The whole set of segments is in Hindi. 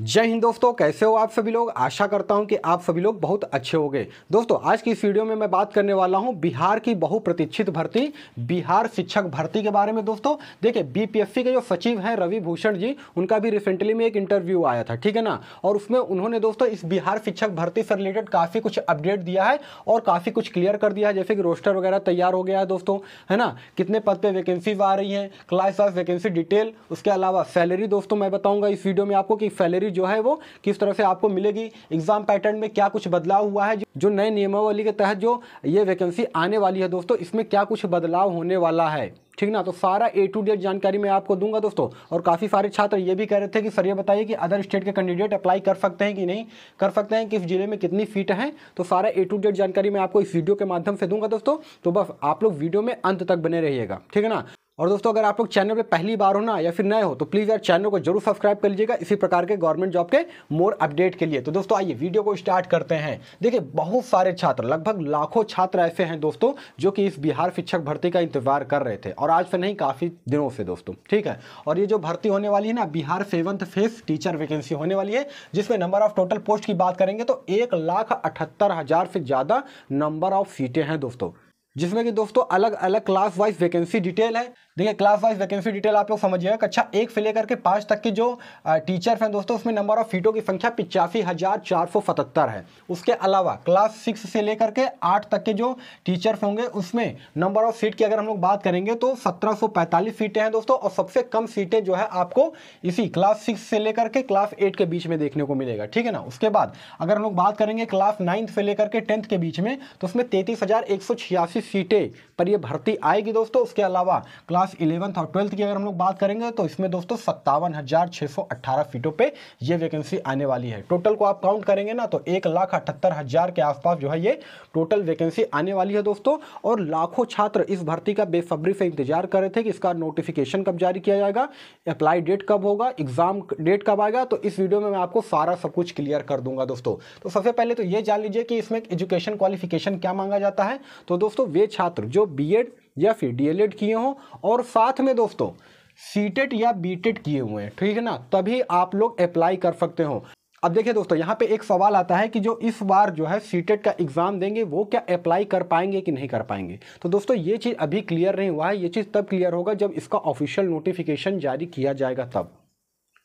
जय हिंद दोस्तों कैसे हो आप सभी लोग आशा करता हूं कि आप सभी लोग बहुत अच्छे गए दोस्तों आज की इस वीडियो में मैं बात करने वाला हूं बिहार की बहुप्रतीक्षित भर्ती बिहार शिक्षक भर्ती के बारे में दोस्तों देखिए बीपीएससी के जो सचिव हैं रवि भूषण जी उनका भी रिसेंटली में एक इंटरव्यू आया था ठीक है ना और उसमें उन्होंने दोस्तों इस बिहार शिक्षक भर्ती से रिलेटेड काफ़ी कुछ अपडेट दिया है और काफ़ी कुछ क्लियर कर दिया है जैसे कि रोस्टर वगैरह तैयार हो गया है दोस्तों है ना कितने पद पर वैकेंसीज आ रही हैं क्लास वाइज वैकेंसी डिटेल उसके अलावा सैलरी दोस्तों मैं बताऊँगा इस वीडियो में आपको कि सैलरी क्वेरी जो है वो किस तरह से आपको मिलेगी एग्जाम पैटर्न में क्या कुछ बदलाव हुआ है जो नए नियमावली के तहत जो ये वैकेंसी आने वाली है दोस्तों इसमें क्या कुछ बदलाव होने वाला है ठीक ना तो सारा ए टू डेट जानकारी मैं आपको दूंगा दोस्तों और काफ़ी सारे छात्र ये भी कह रहे थे कि सर ये बताइए कि अदर स्टेट के कैंडिडेट अप्लाई कर सकते हैं कि नहीं कर सकते हैं किस जिले में कितनी सीट हैं तो सारा ए टू डेट जानकारी मैं आपको इस वीडियो के माध्यम से दूंगा दोस्तों तो बस आप लोग वीडियो में अंत तक बने रहिएगा ठीक है ना और दोस्तों अगर आप लोग चैनल पर पहली बार हो ना या फिर नए हो तो प्लीज़ यार चैनल को जरूर सब्सक्राइब कर लीजिएगा इसी प्रकार के गवर्नमेंट जॉब के मोर अपडेट के लिए तो दोस्तों आइए वीडियो को स्टार्ट करते हैं देखिए बहुत सारे छात्र लगभग लाखों छात्र ऐसे हैं दोस्तों जो कि इस बिहार शिक्षक भर्ती का इंतजार कर रहे थे और आज से नहीं काफ़ी दिनों से दोस्तों ठीक है और ये जो भर्ती होने वाली है ना Bihar seventh phase teacher vacancy होने वाली है जिसमें नंबर ऑफ टोटल पोस्ट की बात करेंगे तो एक लाख अठहत्तर हज़ार से ज़्यादा नंबर ऑफ सीटें हैं दोस्तों जिसमें कि दोस्तों अलग अलग क्लास वाइज वैकेंसी डिटेल है देखिए क्लास वाइज वैकेंसी डिटेल आप लोग समझिएगा कक्षा एक से अच्छा लेकर के पाँच तक के जो टीचर हैं दोस्तों उसमें नंबर ऑफ सीटों की संख्या पिचासी हज़ार चार सौ सतहत्तर है उसके अलावा क्लास सिक्स से लेकर के आठ तक के जो टीचर्स होंगे उसमें नंबर ऑफ सीट की अगर हम लोग बात करेंगे तो सत्रह सौ पैंतालीस सीटें हैं दोस्तों और सबसे कम सीटें जो है आपको इसी क्लास सिक्स से लेकर के क्लास एट के बीच में देखने को मिलेगा ठीक है ना उसके बाद अगर हम लोग बात करेंगे क्लास नाइन्थ से लेकर के टेंथ के बीच में तो उसमें तैंतीस सीटें पर यह भर्ती आएगी दोस्तों उसके अलावा क्लास क्लास इलेवंथ और ट्वेल्थ की अगर हम लोग बात करेंगे तो इसमें दोस्तों सत्तावन हज़ार छः सौ अट्ठारह सीटों पे ये वैकेंसी आने वाली है टोटल को आप काउंट करेंगे ना तो एक लाख अठहत्तर हज़ार के आसपास जो है ये टोटल वैकेंसी आने वाली है दोस्तों और लाखों छात्र इस भर्ती का बेसब्री से इंतजार कर रहे थे कि इसका नोटिफिकेशन कब जारी किया जाएगा अप्लाई डेट कब होगा एग्जाम डेट कब आएगा तो इस वीडियो में मैं आपको सारा सब कुछ क्लियर कर दूंगा दोस्तों तो सबसे पहले तो ये जान लीजिए कि इसमें एजुकेशन क्वालिफिकेशन क्या मांगा जाता है तो दोस्तों वे छात्र जो बीएड या फिर डीएलएड किए हों और साथ में दोस्तों सीटेट या बीटेट किए हुए हैं ठीक है ना तभी आप लोग अप्लाई कर सकते हो अब देखिए दोस्तों यहाँ पे एक सवाल आता है कि जो इस बार जो है सीटेट का एग्ज़ाम देंगे वो क्या अप्लाई कर पाएंगे कि नहीं कर पाएंगे तो दोस्तों ये चीज़ अभी क्लियर नहीं हुआ है ये चीज़ तब क्लियर होगा जब इसका ऑफिशियल नोटिफिकेशन जारी किया जाएगा तब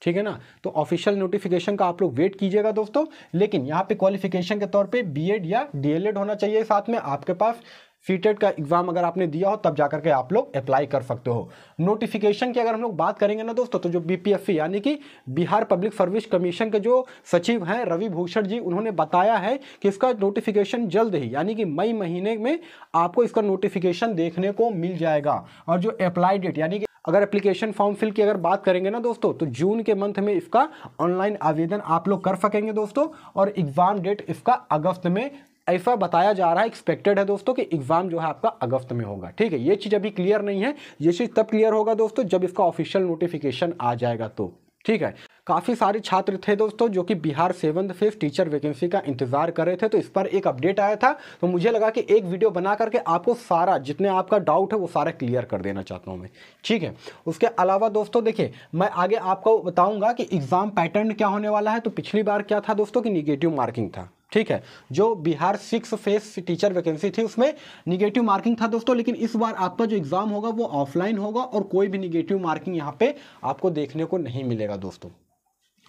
ठीक है ना तो ऑफिशियल नोटिफिकेशन का आप लोग वेट कीजिएगा दोस्तों लेकिन यहाँ पे क्वालिफिकेशन के तौर पे बीएड या डीएलएड होना चाहिए साथ में आपके पास फीटेड e का एग्ज़ाम अगर आपने दिया हो तब जाकर के आप लोग अप्लाई कर सकते हो नोटिफिकेशन की अगर हम लोग बात करेंगे ना दोस्तों तो जो बीपीएफसी यानी कि बिहार पब्लिक सर्विस कमीशन के जो सचिव हैं रवि भूषण जी उन्होंने बताया है कि इसका नोटिफिकेशन जल्द ही यानी कि मई महीने में आपको इसका नोटिफिकेशन देखने को मिल जाएगा और जो अप्लाई डेट यानी कि अगर एप्लीकेशन फॉर्म फिल की अगर बात करेंगे ना दोस्तों तो जून के मंथ में इसका ऑनलाइन आवेदन आप लोग कर सकेंगे दोस्तों और एग्ज़ाम डेट इसका अगस्त में ऐसा बताया जा रहा है एक्सपेक्टेड है दोस्तों कि एग्ज़ाम जो है आपका अगस्त में होगा ठीक है ये चीज़ अभी क्लियर नहीं है ये चीज़ तब क्लियर होगा दोस्तों जब इसका ऑफिशियल नोटिफिकेशन आ जाएगा तो ठीक है काफ़ी सारे छात्र थे दोस्तों जो कि Bihar seven fifth teacher vacancy का इंतजार कर रहे थे तो इस पर एक अपडेट आया था तो मुझे लगा कि एक वीडियो बना करके आपको सारा जितने आपका डाउट है वो सारा क्लियर कर देना चाहता हूँ मैं ठीक है उसके अलावा दोस्तों देखिए मैं आगे आपको बताऊँगा कि एग्ज़ाम पैटर्न क्या होने वाला है तो पिछली बार क्या था दोस्तों की निगेटिव मार्किंग था ठीक है जो Bihar six phase teacher vacancy थी उसमें निगेटिव मार्किंग था दोस्तों लेकिन इस बार आपका जो एग्ज़ाम होगा वो ऑफलाइन होगा और कोई भी निगेटिव मार्किंग यहाँ पे आपको देखने को नहीं मिलेगा दोस्तों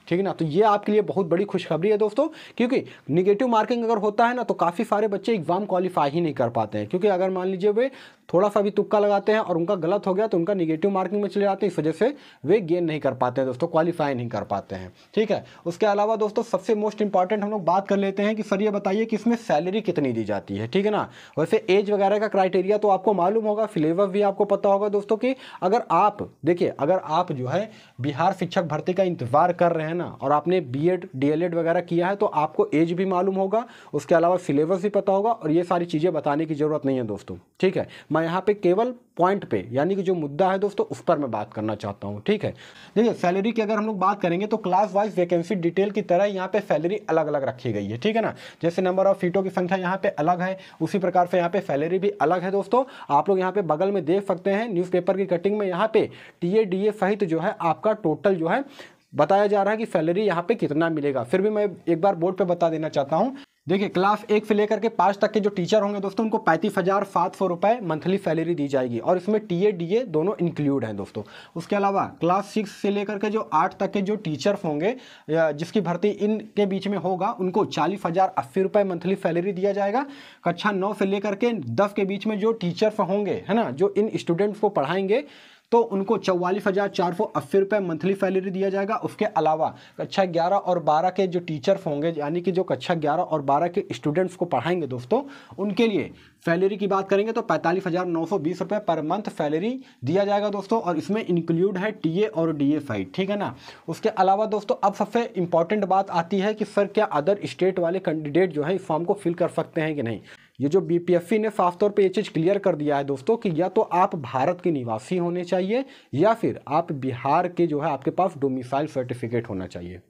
ठीक है ना तो ये आपके लिए बहुत बड़ी खुशखबरी है दोस्तों क्योंकि निगेटिव मार्किंग अगर होता है ना तो काफ़ी सारे बच्चे एग्ज़ाम क्वालिफाई ही नहीं कर पाते हैं क्योंकि अगर मान लीजिए वे थोड़ा सा भी तुक्का लगाते हैं और उनका गलत हो गया तो उनका निगेटिव मार्किंग में चले जाते हैं इस वजह से वे गेन नहीं कर पाते हैं दोस्तों क्वालिफाई नहीं कर पाते हैं ठीक है उसके अलावा दोस्तों सबसे मोस्ट इंपॉर्टेंट हम लोग बात कर लेते हैं कि सर ये बताइए कि इसमें सैलरी कितनी दी जाती है ठीक है ना वैसे एज वगैरह का क्राइटेरिया तो आपको मालूम होगा सिलेबस भी आपको पता होगा दोस्तों कि अगर आप देखिए अगर आप जो है बिहार शिक्षक भर्ती का इंतजार कर रहे हैं ना और आपने बी एड वगैरह किया है तो आपको एज भी मालूम होगा उसके अलावा सिलेबस भी पता होगा और ये सारी चीज़ें बताने की ज़रूरत नहीं है दोस्तों ठीक है मैं यहाँ पे केवल पॉइंट पे यानी कि जो मुद्दा है दोस्तों उस पर मैं बात करना चाहता हूँ ठीक है देखिए सैलरी की अगर हम लोग बात करेंगे तो क्लास वाइज वैकेंसी डिटेल की तरह यहाँ पे सैलरी अलग अलग रखी गई है ठीक है ना जैसे नंबर ऑफ सीटों की संख्या यहाँ पे अलग है उसी प्रकार से यहाँ पे सैलरी भी अलग है दोस्तों आप लोग यहाँ पे बगल में देख सकते हैं न्यूज़ की कटिंग में यहाँ पे टी ए सहित जो है आपका टोटल जो है बताया जा रहा है कि सैलरी यहाँ पे कितना मिलेगा फिर भी मैं एक बार बोर्ड पे बता देना चाहता हूँ देखिए क्लास एक से लेकर के पाँच तक के जो टीचर होंगे दोस्तों उनको पैंतीस हज़ार सात सौ रुपये मंथली सैलरी दी जाएगी और इसमें टी ए डी ए दोनों इंक्लूड हैं दोस्तों उसके अलावा क्लास सिक्स से लेकर के जो आठ तक के जो टीचर्स होंगे जिसकी भर्ती इनके बीच में होगा उनको चालीस हज़ार अस्सी रुपये मंथली सैलरी दिया जाएगा कक्षा नौ से लेकर के दस के बीच में जो टीचर्स होंगे है ना जो इन स्टूडेंट्स को पढ़ाएंगे तो उनको चौवालीस हज़ार चार सौ अस्सी रुपये मंथली सैलरी दिया जाएगा उसके अलावा कक्षा ग्यारह और बारह के जो टीचर्स होंगे यानी कि जो कक्षा ग्यारह और बारह के स्टूडेंट्स को पढ़ाएंगे दोस्तों उनके लिए सैलरी की बात करेंगे तो पैंतालीस हज़ार नौ सौ बीस रुपये पर मंथ सैलरी दिया जाएगा दोस्तों और इसमें इंक्लूड है टी ए और डी ए डीएफआई ठीक है ना उसके अलावा दोस्तों अब सबसे इंपॉर्टेंट बात आती है कि सर क्या अदर स्टेट वाले कैंडिडेट जो है इस फॉर्म को फिल कर सकते हैं कि नहीं ये जो बीपीएफई ने साफ तौर पे ये चीज़ क्लियर कर दिया है दोस्तों कि या तो आप भारत के निवासी होने चाहिए या फिर आप बिहार के जो है आपके पास डोमिसाइल सर्टिफिकेट होना चाहिए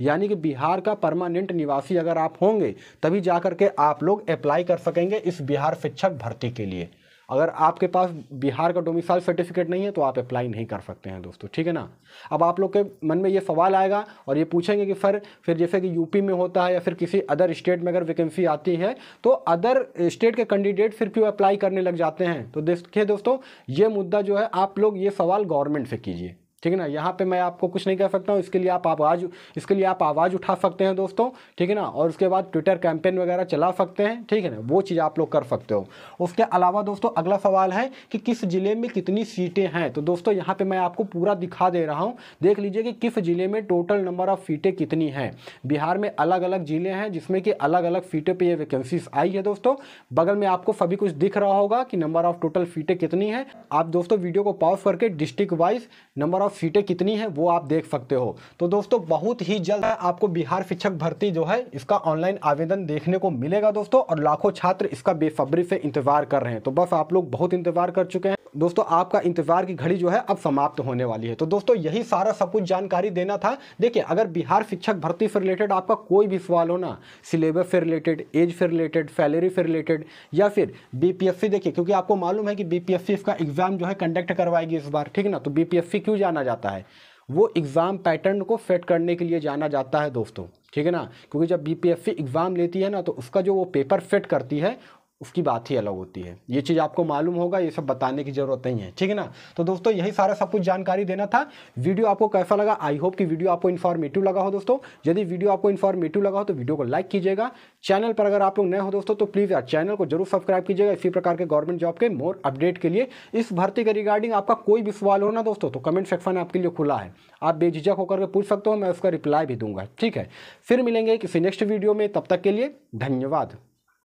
यानी कि बिहार का परमानेंट निवासी अगर आप होंगे तभी जा के आप लोग अप्लाई कर सकेंगे इस बिहार शिक्षक भर्ती के लिए अगर आपके पास बिहार का डोमिसाइल सर्टिफिकेट नहीं है तो आप अप्लाई नहीं कर सकते हैं दोस्तों ठीक है ना अब आप लोग के मन में ये सवाल आएगा और ये पूछेंगे कि सर फिर जैसे कि यूपी में होता है या फिर किसी अदर स्टेट में अगर वैकेंसी आती है तो अदर स्टेट के कैंडिडेट फिर क्यों अप्लाई करने लग जाते हैं तो देखिए दोस्तों ये मुद्दा जो है आप लोग ये सवाल गवर्नमेंट से कीजिए ठीक है ना यहाँ पे मैं आपको कुछ नहीं कह सकता हूँ इसके लिए आप आवाज़ इसके लिए आप आवाज़ उठा सकते हैं दोस्तों ठीक है ना और उसके बाद ट्विटर कैंपेन वगैरह चला सकते हैं ठीक है ना वो चीज़ आप लोग कर सकते हो उसके अलावा दोस्तों अगला सवाल है कि किस ज़िले में कितनी सीटें हैं तो दोस्तों यहाँ पर मैं आपको पूरा दिखा दे रहा हूँ देख लीजिए कि किस ज़िले में टोटल नंबर ऑफ़ सीटें कितनी हैं बिहार में अलग अलग ज़िले हैं जिसमें कि अलग अलग सीटें पर ये वैकेंसीज आई है दोस्तों बगल में आपको सभी कुछ दिख रहा होगा कि नंबर ऑफ़ टोटल सीटें कितनी है आप दोस्तों वीडियो को पॉज करके डिस्ट्रिक्ट वाइज नंबर ऑफ़ सीटें कितनी है वो आप देख सकते हो तो दोस्तों बहुत ही जल्द आपको बिहार शिक्षक भर्ती जो है इसका ऑनलाइन आवेदन देखने को मिलेगा दोस्तों और लाखों छात्र इसका बेसब्री से इंतजार कर रहे हैं तो बस आप लोग बहुत इंतजार कर चुके हैं दोस्तों आपका इंतजार की घड़ी जो है अब समाप्त होने वाली है तो दोस्तों यही सारा सब कुछ जानकारी देना था देखिए अगर बिहार शिक्षक भर्ती से रिलेटेड आपका कोई भी सवाल हो ना सिलेबस से रिलेटेड एज से रिलेटेड सैलरी से रिलेटेड या फिर बीपीएससी देखिए क्योंकि आपको मालूम है कि बीपीएससी इसका एग्जाम जो है कंडक्ट करवाएगी इस बार ठीक ना तो बीपीएससी क्यों जाना जाना जाता है वो एग्ज़ाम पैटर्न को फेट करने के लिए जाना जाता है दोस्तों ठीक है ना क्योंकि जब बीपीएससी एग्ज़ाम लेती है ना तो उसका जो वो पेपर फिट करती है उसकी बात ही अलग होती है ये चीज़ आपको मालूम होगा ये सब बताने की ज़रूरत नहीं है ठीक है ना तो दोस्तों यही सारा सब कुछ जानकारी देना था वीडियो आपको कैसा लगा आई होप कि वीडियो आपको इन्फॉर्मेटिव लगा हो दोस्तों यदि वीडियो आपको इन्फॉर्मेटिव लगा हो तो वीडियो को लाइक कीजिएगा चैनल पर अगर आप लोग नए हो दोस्तों तो प्लीज़ यार चैनल को जरूर सब्सक्राइब कीजिएगा इसी प्रकार के गवर्नमेंट जॉब के मोर अपडेट के लिए इस भर्ती के रिगार्डिंग आपका कोई भी सवाल हो ना दोस्तों तो कमेंट सेक्शन आपके लिए खुला है आप बेझिझक होकर के पूछ सकते हो मैं उसका रिप्लाई भी दूंगा ठीक है फिर मिलेंगे किसी नेक्स्ट वीडियो में तब तक के लिए धन्यवाद